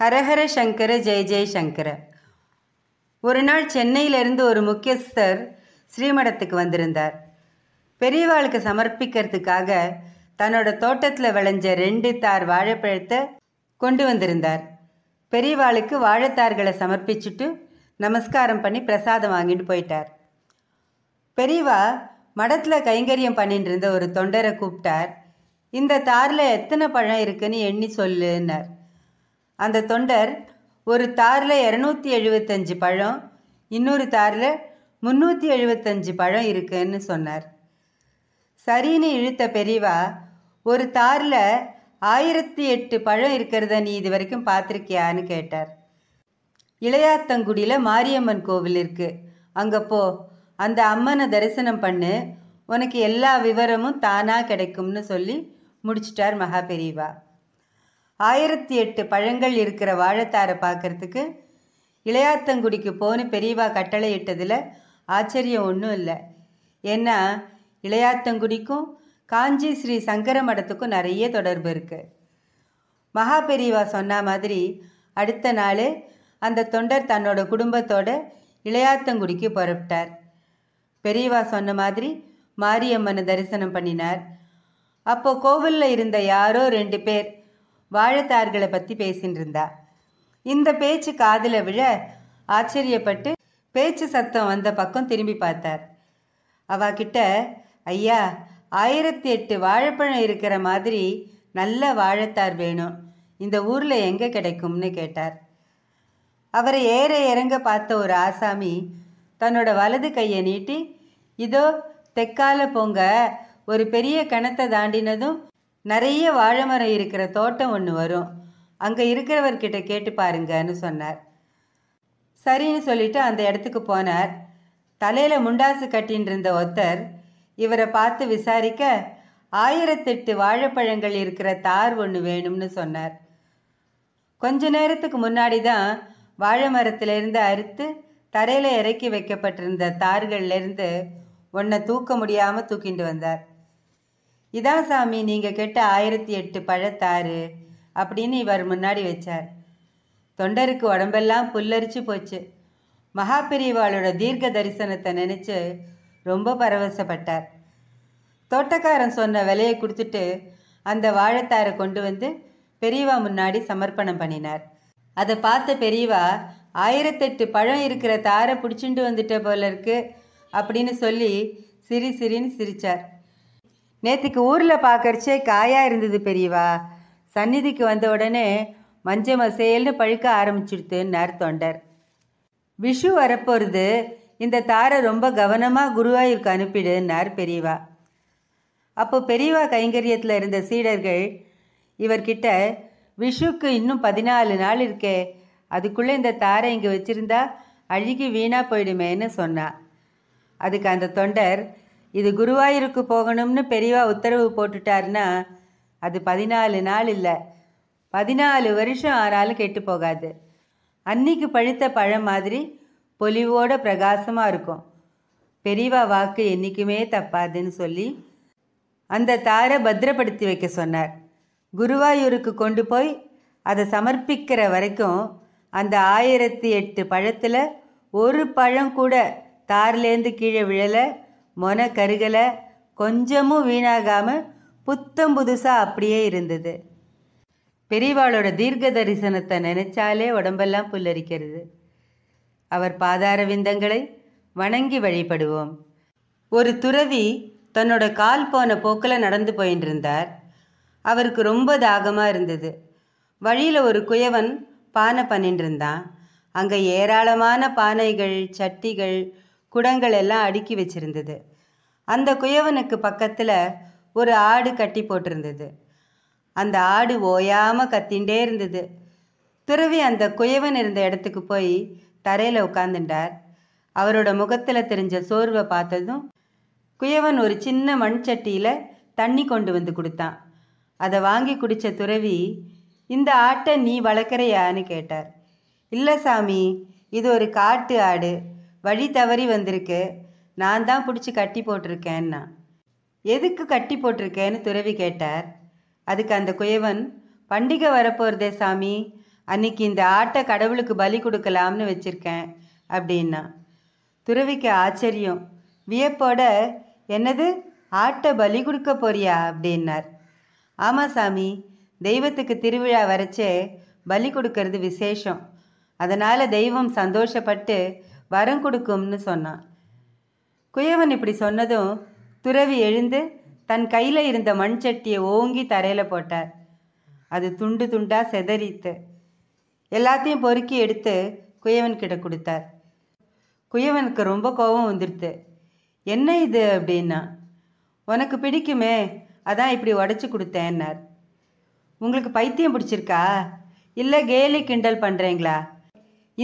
ஹரஹர சங்கர ஜெய சங்கர ஒரு நாள் சென்னையிலிருந்து ஒரு முக்கியஸ்தர் ஸ்ரீமடத்துக்கு வந்திருந்தார் பெரியவாளுக்கு சமர்ப்பிக்கிறதுக்காக தன்னோட தோட்டத்தில் விளைஞ்ச ரெண்டு தார் வாழைப்பழத்தை கொண்டு வந்திருந்தார் பெரியவாளுக்கு வாழைத்தார்களை சமர்ப்பிச்சுட்டு நமஸ்காரம் பண்ணி பிரசாதம் வாங்கிட்டு போயிட்டார் பெரியவா மடத்தில் கைங்கரியம் பண்ணிட்டு இருந்த ஒரு தொண்டரை கூப்பிட்டார் இந்த தாரில் எத்தனை பழம் இருக்குன்னு எண்ணி சொல்லுன்னார் அந்த தொண்டர் ஒரு தாரில் இரநூத்தி எழுபத்தஞ்சு பழம் இன்னொரு தாரில் முந்நூற்றி எழுபத்தஞ்சு பழம் இருக்குன்னு சொன்னார் சரின்னு இழுத்த பெரியவா ஒரு தாரில் ஆயிரத்தி எட்டு பழம் இருக்கிறத நீ இது வரைக்கும் பார்த்துருக்கியான்னு கேட்டார் இளையாத்தங்குடியில் மாரியம்மன் கோவில் இருக்குது அங்கே போ அந்த அம்மனை தரிசனம் பண்ணு உனக்கு எல்லா விவரமும் தானாக கிடைக்கும்னு சொல்லி முடிச்சிட்டார் மகா பெரியவா ஆயிரத்தி எட்டு பழங்கள் இருக்கிற வாழைத்தாரை பார்க்குறதுக்கு இளையாத்தங்குடிக்கு போன்னு பெரியவா கட்டளை இட்டதில் ஆச்சரியம் ஒன்றும் இல்லை ஏன்னா இளையாத்தங்குடிக்கும் காஞ்சி ஸ்ரீ சங்கர மடத்துக்கும் நிறைய தொடர்பு இருக்குது மகா பெரியவா சொன்ன மாதிரி அடுத்த நாள் அந்த தொண்டர் தன்னோட குடும்பத்தோட இளையாத்தங்குடிக்கு புறப்பட்டார் பெரியவா சொன்ன மாதிரி மாரியம்மனை தரிசனம் பண்ணினார் அப்போ கோவிலில் இருந்த யாரோ ரெண்டு பேர் வாழைத்தார்களை பற்றி பேசின்னு இருந்தா இந்த பேச்சு காதில் விழ ஆச்சரியப்பட்டு பேச்சு சத்தம் வந்த பக்கம் திரும்பி பார்த்தார் அவா கிட்ட ஐயா ஆயிரத்தி எட்டு வாழைப்பழம் இருக்கிற மாதிரி நல்ல வாழைத்தார் வேணும் இந்த ஊரில் எங்கே கிடைக்கும்னு கேட்டார் அவரை ஏற இறங்க பார்த்த ஒரு ஆசாமி தன்னோட வலது கையை நீட்டி இதோ தெக்கால போங்க ஒரு பெரிய கிணத்தை தாண்டினதும் நிறைய வாழை மரம் இருக்கிற தோட்டம் ஒன்று வரும் அங்கே இருக்கிறவர்கிட்ட கேட்டு பாருங்கன்னு சொன்னார் சரின்னு சொல்லிட்டு அந்த இடத்துக்கு போனார் தலையில் முண்டாசு கட்டின்னு இருந்த ஒருத்தர் இவரை பார்த்து விசாரிக்க ஆயிரத்தெட்டு வாழைப்பழங்கள் இருக்கிற தார் ஒன்று வேணும்னு சொன்னார் கொஞ்ச நேரத்துக்கு முன்னாடி தான் வாழை மரத்திலிருந்து அறுத்து தரையில் இறக்கி வைக்கப்பட்டிருந்த தார்கள்லேருந்து ஒன்றை தூக்க முடியாமல் தூக்கிட்டு வந்தார் இதா சாமி நீங்கள் கெட்ட ஆயிரத்தி எட்டு பழத்தாறு அப்படின்னு இவர் முன்னாடி வச்சார் தொண்டருக்கு உடம்பெல்லாம் புல்லரிச்சு போச்சு மகாபெரிவாளோட தீர்க்க தரிசனத்தை நினச்சி ரொம்ப பரவசப்பட்டார் தோட்டக்காரன் சொன்ன விலையை கொடுத்துட்டு அந்த வாழைத்தாரை கொண்டு வந்து பெரியவா முன்னாடி சமர்ப்பணம் பண்ணினார் அதை பார்த்த பெரியவா ஆயிரத்தெட்டு பழம் இருக்கிற தாரை பிடிச்சிட்டு வந்துட்ட போல இருக்கு அப்படின்னு சொல்லி சிரி சிரின்னு சிரித்தார் நேற்றுக்கு ஊரில் பார்க்கறச்சே காயாக இருந்தது பெரியவா சந்நிதிக்கு வந்த உடனே மஞ்ச மசேல்னு பழுக்க ஆரம்பிச்சுடுத்துன்னார் தொண்டர் விஷு வரப்போகிறது இந்த தாரை ரொம்ப கவனமாக குருவாயூருக்கு அனுப்பிடுன்னார் பெரியவா அப்போ பெரியவா கைங்கரியத்தில் இருந்த சீடர்கள் இவர்கிட்ட விஷுக்கு இன்னும் பதினாலு நாள் இருக்கே அதுக்குள்ளே இந்த தாரை இங்கே வச்சுருந்தா அழுகி வீணாக போயிடுமேன்னு சொன்னான் அதுக்கு அந்த தொண்டர் இது குருவாயூருக்கு போகணும்னு பெரியவா உத்தரவு போட்டுட்டாருன்னா அது பதினாலு நாள் இல்லை பதினாலு வருஷம் ஆறாலும் கெட்டு போகாது அன்னைக்கு பழுத்த பழம் மாதிரி பொலிவோட பிரகாசமாக இருக்கும் பெரியவா வாக்கு என்றைக்குமே தப்பாதுன்னு சொல்லி அந்த தாரை பத்திரப்படுத்தி வைக்க சொன்னார் குருவாயூருக்கு கொண்டு போய் அதை சமர்ப்பிக்கிற வரைக்கும் அந்த ஆயிரத்தி எட்டு பழத்தில் ஒரு பழம் கூட தார்லேருந்து கீழே விழலை மொன கருகலை கொஞ்சமும் வீணாகாமல் புத்தம் புதுசாக அப்படியே இருந்தது பெரியவாளோட தீர்க்க தரிசனத்தை நினைச்சாலே உடம்பெல்லாம் புல்லரிக்கிறது அவர் பாதார விந்தங்களை வணங்கி வழிபடுவோம் ஒரு துறவி தன்னோட கால் போன போக்கில் நடந்து போயின்னு இருந்தார் அவருக்கு ரொம்ப தாகமாக இருந்தது வழியில் ஒரு குயவன் பானை பண்ணிட்டு இருந்தான் அங்கே ஏராளமான பானைகள் சட்டிகள் குடங்கள் எல்லாம் அடுக்கி வச்சிருந்தது அந்த குயவனுக்கு பக்கத்தில் ஒரு ஆடு கட்டி போட்டிருந்தது அந்த ஆடு ஓயாமல் கத்தின்ண்டே இருந்தது துறவி அந்த குயவன் இருந்த இடத்துக்கு போய் தரையில் உட்காந்துட்டார் அவரோட முகத்தில் தெரிஞ்ச சோர்வை பார்த்ததும் குயவன் ஒரு சின்ன மண் சட்டியில் தண்ணி கொண்டு வந்து கொடுத்தான் அதை வாங்கி குடித்த துறவி இந்த ஆட்டை நீ வளர்க்குறையான்னு கேட்டார் இல்லை சாமி இது ஒரு காட்டு ஆடு வழி தவறி வந்திருக்கு நான் தான் பிடிச்சி கட்டி போட்டிருக்கேன்னா எதுக்கு கட்டி போட்டிருக்கேன்னு துறவி கேட்டார் அதுக்கு அந்த குயவன் பண்டிகை வரப்போகிறதே சாமி அன்னைக்கு இந்த ஆட்டை கடவுளுக்கு பலி கொடுக்கலாம்னு வச்சுருக்கேன் அப்படின்னா துறவிக்கு ஆச்சரியம் வியப்போட என்னது ஆட்டை பலி கொடுக்க போறியா அப்படின்னார் ஆமாம் சாமி தெய்வத்துக்கு திருவிழா வரைச்சே பலி கொடுக்கறது விசேஷம் அதனால் தெய்வம் சந்தோஷப்பட்டு வரம் கொடுக்கும்னு சொன்னான் குயவன் இப்படி சொன்னதும் துறவி எழுந்து தன் கையில் இருந்த மண் சட்டியை ஓங்கி தரையில் போட்டார் அது துண்டு துண்டாக செதறித்து எல்லாத்தையும் பொறுக்கி எடுத்து குயவன் கிட்ட கொடுத்தார் குயவனுக்கு ரொம்ப கோபம் வந்துடுத்து என்ன இது அப்படின்னா உனக்கு பிடிக்குமே அதான் இப்படி உடச்சி கொடுத்தேன்னார் உங்களுக்கு பைத்தியம் பிடிச்சிருக்கா இல்லை கேலி கிண்டல் பண்ணுறீங்களா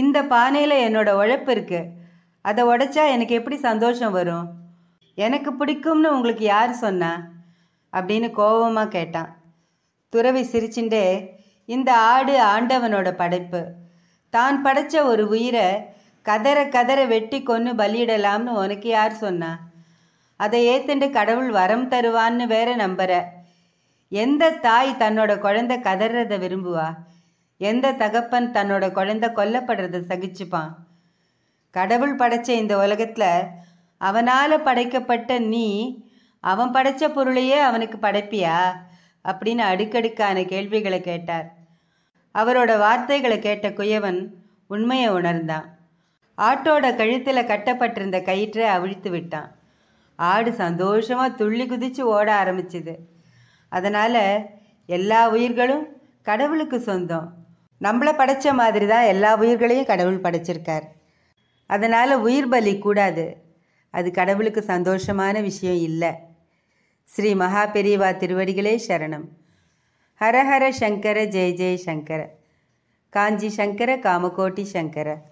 இந்த பானையில் என்னோடய உழைப்பு இருக்குது அதை உடைச்சா எனக்கு எப்படி சந்தோஷம் வரும் எனக்கு பிடிக்கும்னு உங்களுக்கு யார் சொன்னா அப்படின்னு கோபமாக கேட்டான் துறவி சிரிச்சுண்டே இந்த ஆடு ஆண்டவனோட படைப்பு தான் படைச்ச ஒரு உயிரை கதற கதற வெட்டி கொன்று பலியிடலாம்னு உனக்கு யார் சொன்னா அதை ஏத்துண்டு கடவுள் வரம் தருவான்னு வேற நம்புற எந்த தாய் தன்னோட குழந்தை கதறதை விரும்புவா எந்த தகப்பன் தன்னோட குழந்தை கொல்லப்படுறத சகிச்சுப்பான் கடவுள் படைச்ச இந்த உலகத்தில் அவனால் படைக்கப்பட்ட நீ அவன் படைச்ச பொருளையே அவனுக்கு படைப்பியா அப்படின்னு அடுக்கடுக்கான கேள்விகளை கேட்டார் அவரோட வார்த்தைகளை கேட்ட குயவன் உண்மையை உணர்ந்தான் ஆட்டோட கழுத்தில் கட்டப்பட்டிருந்த கயிற்றை அவிழ்த்து விட்டான் ஆடு சந்தோஷமாக துள்ளி குதித்து ஓட ஆரம்பிச்சுது அதனால் எல்லா உயிர்களும் கடவுளுக்கு சொந்தம் நம்மளை படைத்த மாதிரி தான் எல்லா உயிர்களையும் கடவுள் படைச்சிருக்கார் அதனால் உயிர் பலி கூடாது அது கடவுளுக்கு சந்தோஷமான விஷயம் இல்லை ஸ்ரீ மகா பெரியவா திருவடிகளே சரணம் ஹரஹர சங்கர ஜெய ஜெய சங்கர காஞ்சி சங்கர காமகோட்டி சங்கர